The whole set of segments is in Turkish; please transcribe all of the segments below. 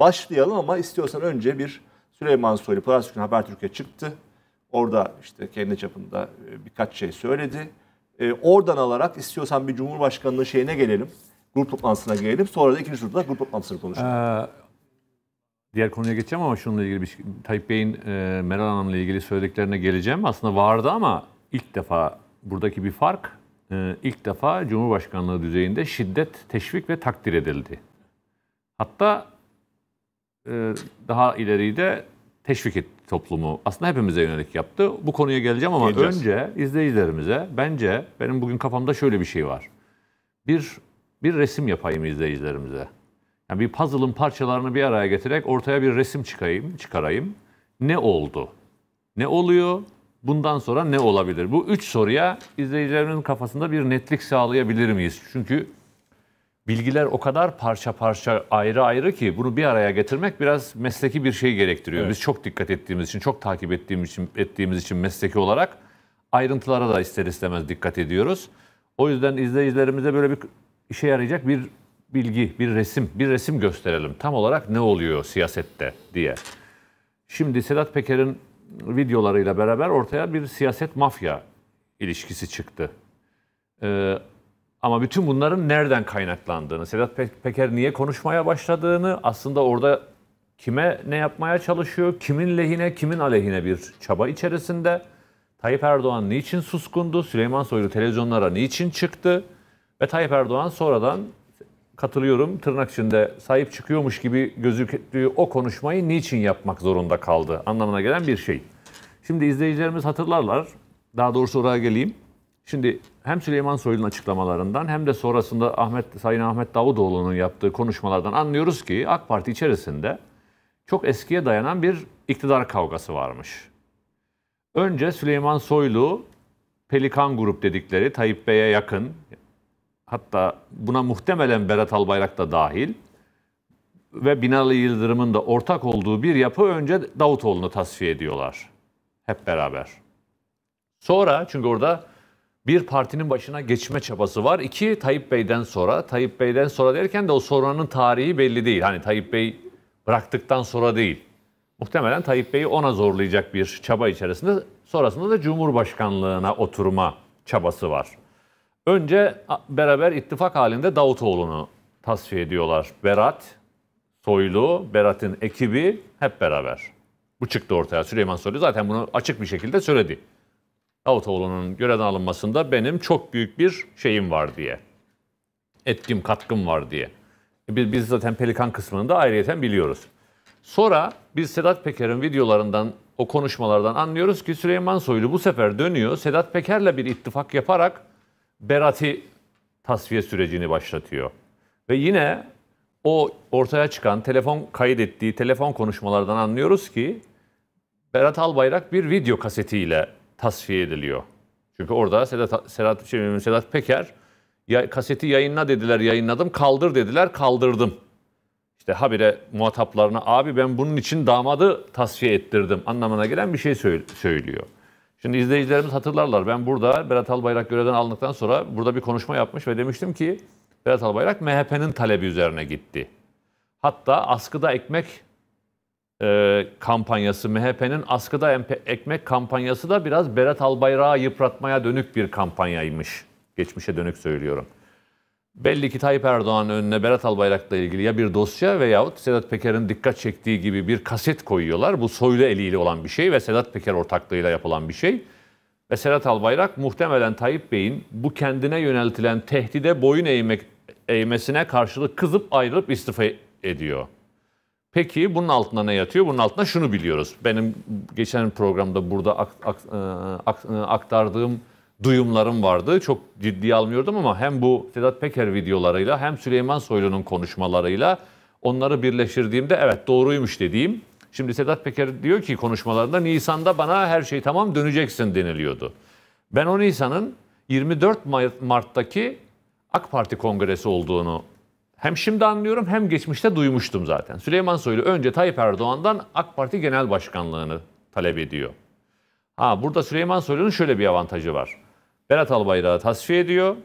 başlayalım ama istiyorsan önce bir Süleyman Soylu Pazartesi günü Habertürk'e çıktı. Orada işte kendi çapında e, birkaç şey söyledi. E, oradan alarak istiyorsan bir Cumhurbaşkanlığı şeyine gelelim. Grup toplantısına gelelim. Sonra da ikinci turda grup toplantısını konuşalım. Ee, diğer konuya geçeceğim ama şununla ilgili bir şey- Tayyip Bey'in e, Meral Hanım'la ilgili söylediklerine geleceğim. Aslında vardı ama ilk defa buradaki bir fark e, ilk defa Cumhurbaşkanlığı düzeyinde şiddet teşvik ve takdir edildi. Hatta e, daha ileride teşvik etti toplumu. Aslında hepimize yönelik yaptı. Bu konuya geleceğim ama Geleceğiz. önce izleyicilerimize bence benim bugün kafamda şöyle bir şey var. Bir bir resim yapayım izleyicilerimize. Yani bir puzzle'ın parçalarını bir araya getirerek ortaya bir resim çıkayım, çıkarayım. Ne oldu? Ne oluyor? Bundan sonra ne olabilir? Bu üç soruya izleyicilerin kafasında bir netlik sağlayabilir miyiz? Çünkü bilgiler o kadar parça parça ayrı ayrı ki bunu bir araya getirmek biraz mesleki bir şey gerektiriyor. Evet. Biz çok dikkat ettiğimiz için, çok takip ettiğimiz için, ettiğimiz için mesleki olarak ayrıntılara da ister istemez dikkat ediyoruz. O yüzden izleyicilerimize böyle bir işe yarayacak bir bilgi, bir resim, bir resim gösterelim. Tam olarak ne oluyor siyasette diye. Şimdi Sedat Peker'in videolarıyla beraber ortaya bir siyaset mafya ilişkisi çıktı. Ee, ama bütün bunların nereden kaynaklandığını, Sedat Peker niye konuşmaya başladığını, aslında orada kime ne yapmaya çalışıyor, kimin lehine, kimin aleyhine bir çaba içerisinde. Tayyip Erdoğan niçin suskundu, Süleyman Soylu televizyonlara niçin çıktı ve Tayyip Erdoğan sonradan katılıyorum tırnak içinde sahip çıkıyormuş gibi gözüktüğü o konuşmayı niçin yapmak zorunda kaldı anlamına gelen bir şey. Şimdi izleyicilerimiz hatırlarlar. Daha doğrusu oraya geleyim. Şimdi hem Süleyman Soylu'nun açıklamalarından hem de sonrasında Ahmet Sayın Ahmet Davutoğlu'nun yaptığı konuşmalardan anlıyoruz ki AK Parti içerisinde çok eskiye dayanan bir iktidar kavgası varmış. Önce Süleyman Soylu Pelikan Grup dedikleri Tayyip Bey'e yakın hatta buna muhtemelen Berat Albayrak da dahil ve Binali Yıldırım'ın da ortak olduğu bir yapı önce Davutoğlu'nu tasfiye ediyorlar. Hep beraber. Sonra çünkü orada bir partinin başına geçme çabası var. İki, Tayyip Bey'den sonra. Tayyip Bey'den sonra derken de o sonranın tarihi belli değil. Hani Tayyip Bey bıraktıktan sonra değil. Muhtemelen Tayyip Bey'i ona zorlayacak bir çaba içerisinde sonrasında da Cumhurbaşkanlığına oturma çabası var. Önce beraber ittifak halinde Davutoğlu'nu tasfiye ediyorlar. Berat, Soylu, Berat'ın ekibi hep beraber. Bu çıktı ortaya. Süleyman Soylu zaten bunu açık bir şekilde söyledi. Davutoğlu'nun görevden alınmasında benim çok büyük bir şeyim var diye. Etkim, katkım var diye. E, biz, biz zaten Pelikan kısmını da ayrıyeten biliyoruz. Sonra biz Sedat Peker'in videolarından, o konuşmalardan anlıyoruz ki Süleyman Soylu bu sefer dönüyor. Sedat Peker'le bir ittifak yaparak Berat'i tasfiye sürecini başlatıyor. Ve yine o ortaya çıkan telefon kaydettiği telefon konuşmalardan anlıyoruz ki Berat Albayrak bir video kasetiyle tasfiye ediliyor. Çünkü orada Sedat, Sedat, şey, Sedat Peker ya, kaseti yayınla dediler yayınladım, kaldır dediler kaldırdım. İşte habire muhataplarına abi ben bunun için damadı tasfiye ettirdim anlamına gelen bir şey söylüyor. Şimdi izleyicilerimiz hatırlarlar. Ben burada Berat Albayrak görevden alındıktan sonra burada bir konuşma yapmış ve demiştim ki Berat Albayrak MHP'nin talebi üzerine gitti. Hatta askıda ekmek e, kampanyası, MHP'nin askıda ekmek kampanyası da biraz Berat Albayrak'ı yıpratmaya dönük bir kampanyaymış. Geçmişe dönük söylüyorum. Belli ki Tayyip Erdoğan önüne Berat Albayrak'la ilgili ya bir dosya veyahut Sedat Peker'in dikkat çektiği gibi bir kaset koyuyorlar. Bu soylu eliyle olan bir şey ve Sedat Peker ortaklığıyla yapılan bir şey. Ve Sedat Albayrak muhtemelen Tayyip Bey'in bu kendine yöneltilen tehdide boyun eğmek, eğmesine karşılık kızıp ayrılıp istifa ediyor. Peki bunun altında ne yatıyor? Bunun altında şunu biliyoruz. Benim geçen programda burada ak, ak, e, ak, e, aktardığım duyumlarım vardı. Çok ciddi almıyordum ama hem bu Sedat Peker videolarıyla hem Süleyman Soylu'nun konuşmalarıyla onları birleştirdiğimde evet doğruymuş dediğim. Şimdi Sedat Peker diyor ki konuşmalarında Nisan'da bana her şey tamam döneceksin deniliyordu. Ben o Nisan'ın 24 Mart'taki AK Parti kongresi olduğunu hem şimdi anlıyorum hem geçmişte duymuştum zaten. Süleyman Soylu önce Tayyip Erdoğan'dan AK Parti Genel Başkanlığını talep ediyor. Ha burada Süleyman Soylu'nun şöyle bir avantajı var. Berat Albayrak'ı tasfiye ediyor.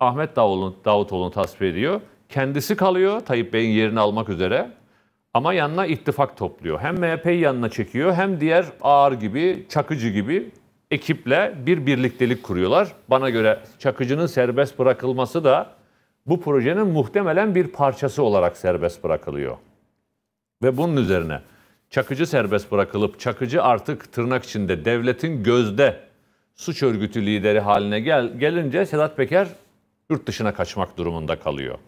Ahmet Davutoğlu'nu Davutoğlu tasfiye ediyor. Kendisi kalıyor Tayyip Bey'in yerini almak üzere. Ama yanına ittifak topluyor. Hem MHP'yi yanına çekiyor hem diğer ağır gibi, çakıcı gibi ekiple bir birliktelik kuruyorlar. Bana göre çakıcının serbest bırakılması da bu projenin muhtemelen bir parçası olarak serbest bırakılıyor. Ve bunun üzerine Çakıcı serbest bırakılıp Çakıcı artık tırnak içinde devletin gözde suç örgütü lideri haline gel, gelince Sedat Peker yurt dışına kaçmak durumunda kalıyor.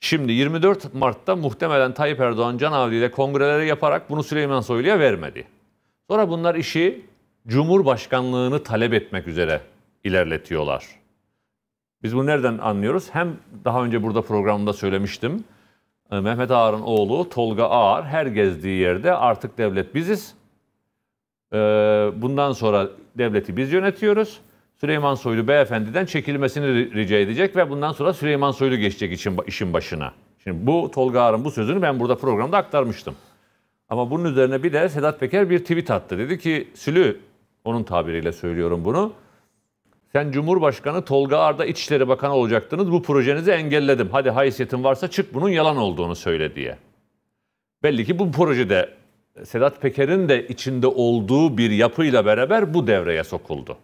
Şimdi 24 Mart'ta muhtemelen Tayyip Erdoğan Can ile kongreleri yaparak bunu Süleyman Soylu'ya vermedi. Sonra bunlar işi Cumhurbaşkanlığını talep etmek üzere ilerletiyorlar. Biz bunu nereden anlıyoruz? Hem daha önce burada programda söylemiştim. Ee, Mehmet Ağar'ın oğlu Tolga Ağar her gezdiği yerde artık devlet biziz. Ee, bundan sonra devleti biz yönetiyoruz. Süleyman Soylu beyefendiden çekilmesini rica edecek ve bundan sonra Süleyman Soylu geçecek için işin başına. Şimdi bu Tolga Ağar'ın bu sözünü ben burada programda aktarmıştım. Ama bunun üzerine bir de Sedat Peker bir tweet attı. Dedi ki Sülü, onun tabiriyle söylüyorum bunu. Sen Cumhurbaşkanı Tolga Arda İçişleri Bakanı olacaktınız. Bu projenizi engelledim. Hadi haysiyetin varsa çık bunun yalan olduğunu söyle diye. Belli ki bu projede Sedat Peker'in de içinde olduğu bir yapıyla beraber bu devreye sokuldu.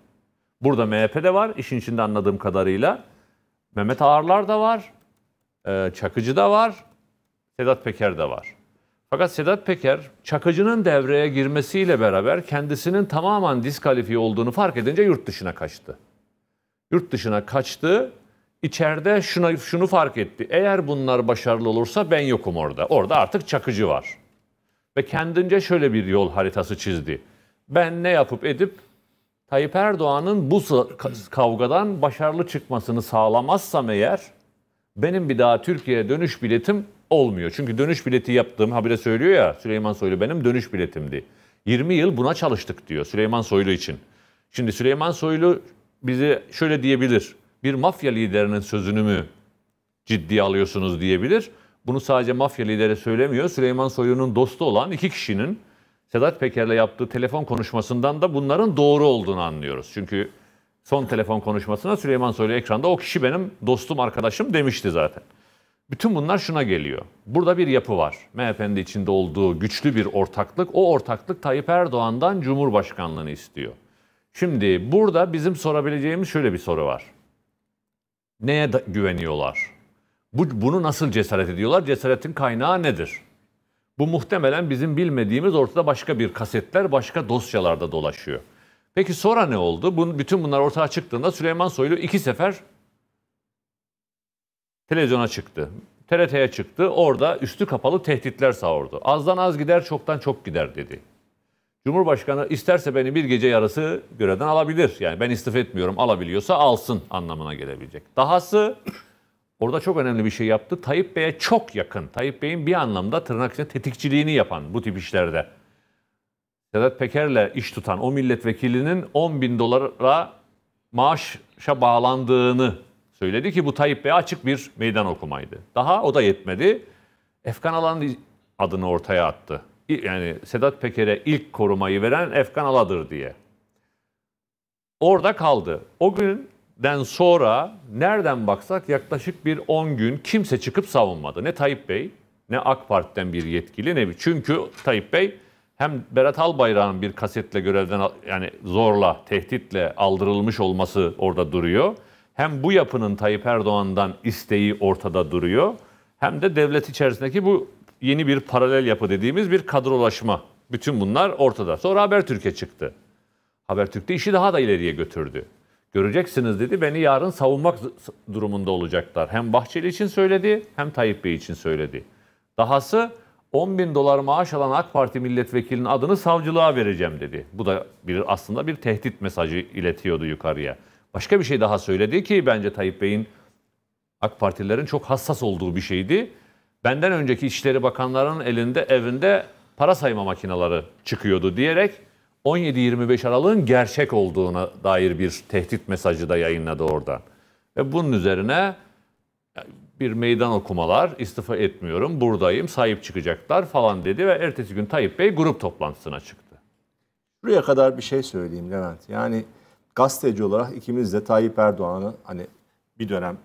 Burada MHP de var işin içinde anladığım kadarıyla. Mehmet Ağarlar da var. E, Çakıcı da var. Sedat Peker de var. Fakat Sedat Peker Çakıcı'nın devreye girmesiyle beraber kendisinin tamamen diskalifiye olduğunu fark edince yurt dışına kaçtı yurt dışına kaçtı. İçeride şuna, şunu fark etti. Eğer bunlar başarılı olursa ben yokum orada. Orada artık çakıcı var. Ve kendince şöyle bir yol haritası çizdi. Ben ne yapıp edip Tayyip Erdoğan'ın bu kavgadan başarılı çıkmasını sağlamazsam eğer benim bir daha Türkiye'ye dönüş biletim olmuyor. Çünkü dönüş bileti yaptığım habire söylüyor ya Süleyman Soylu benim dönüş biletimdi. 20 yıl buna çalıştık diyor Süleyman Soylu için. Şimdi Süleyman Soylu Bizi şöyle diyebilir. Bir mafya liderinin sözünü mü ciddiye alıyorsunuz diyebilir. Bunu sadece mafya lideri söylemiyor. Süleyman Soylu'nun dostu olan iki kişinin Sedat Peker'le yaptığı telefon konuşmasından da bunların doğru olduğunu anlıyoruz. Çünkü son telefon konuşmasına Süleyman Soylu ekranda o kişi benim dostum, arkadaşım demişti zaten. Bütün bunlar şuna geliyor. Burada bir yapı var. MHP'nin içinde olduğu güçlü bir ortaklık. O ortaklık Tayyip Erdoğan'dan Cumhurbaşkanlığını istiyor. Şimdi burada bizim sorabileceğimiz şöyle bir soru var. Neye güveniyorlar? Bu, bunu nasıl cesaret ediyorlar? Cesaretin kaynağı nedir? Bu muhtemelen bizim bilmediğimiz ortada başka bir kasetler, başka dosyalarda dolaşıyor. Peki sonra ne oldu? Bun, bütün bunlar ortaya çıktığında Süleyman Soylu iki sefer televizyona çıktı. TRT'ye çıktı. Orada üstü kapalı tehditler savurdu. Azdan az gider, çoktan çok gider dedi. Cumhurbaşkanı isterse beni bir gece yarısı görevden alabilir. Yani ben istif etmiyorum alabiliyorsa alsın anlamına gelebilecek. Dahası orada çok önemli bir şey yaptı. Tayyip Bey'e çok yakın. Tayyip Bey'in bir anlamda tırnak içinde tetikçiliğini yapan bu tip işlerde. Sedat Peker'le iş tutan o milletvekilinin 10 bin dolara maaşa bağlandığını söyledi ki bu Tayyip Bey'e açık bir meydan okumaydı. Daha o da yetmedi. Efkan Alan adını ortaya attı yani Sedat Peker'e ilk korumayı veren Efkan Aladır diye. Orada kaldı. O günden sonra nereden baksak yaklaşık bir 10 gün kimse çıkıp savunmadı. Ne Tayyip Bey ne AK Parti'den bir yetkili ne bir. Çünkü Tayyip Bey hem Berat Albayrak'ın bir kasetle görevden yani zorla, tehditle aldırılmış olması orada duruyor. Hem bu yapının Tayyip Erdoğan'dan isteği ortada duruyor. Hem de devlet içerisindeki bu yeni bir paralel yapı dediğimiz bir kadrolaşma. Bütün bunlar ortada. Sonra Habertürk'e çıktı. Habertürk'te işi daha da ileriye götürdü. Göreceksiniz dedi beni yarın savunmak durumunda olacaklar. Hem Bahçeli için söyledi hem Tayyip Bey için söyledi. Dahası 10 bin dolar maaş alan AK Parti milletvekilinin adını savcılığa vereceğim dedi. Bu da bir aslında bir tehdit mesajı iletiyordu yukarıya. Başka bir şey daha söyledi ki bence Tayyip Bey'in AK Partililerin çok hassas olduğu bir şeydi benden önceki İçişleri Bakanlarının elinde evinde para sayma makineleri çıkıyordu diyerek 17-25 Aralık'ın gerçek olduğuna dair bir tehdit mesajı da yayınladı oradan. Ve bunun üzerine bir meydan okumalar, istifa etmiyorum, buradayım, sahip çıkacaklar falan dedi ve ertesi gün Tayyip Bey grup toplantısına çıktı. Buraya kadar bir şey söyleyeyim Levent. Yani gazeteci olarak ikimiz de Tayyip Erdoğan'ı hani bir dönem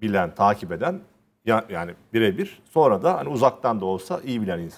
bilen, takip eden yani birebir. Sonra da hani uzaktan da olsa iyi bilen insan.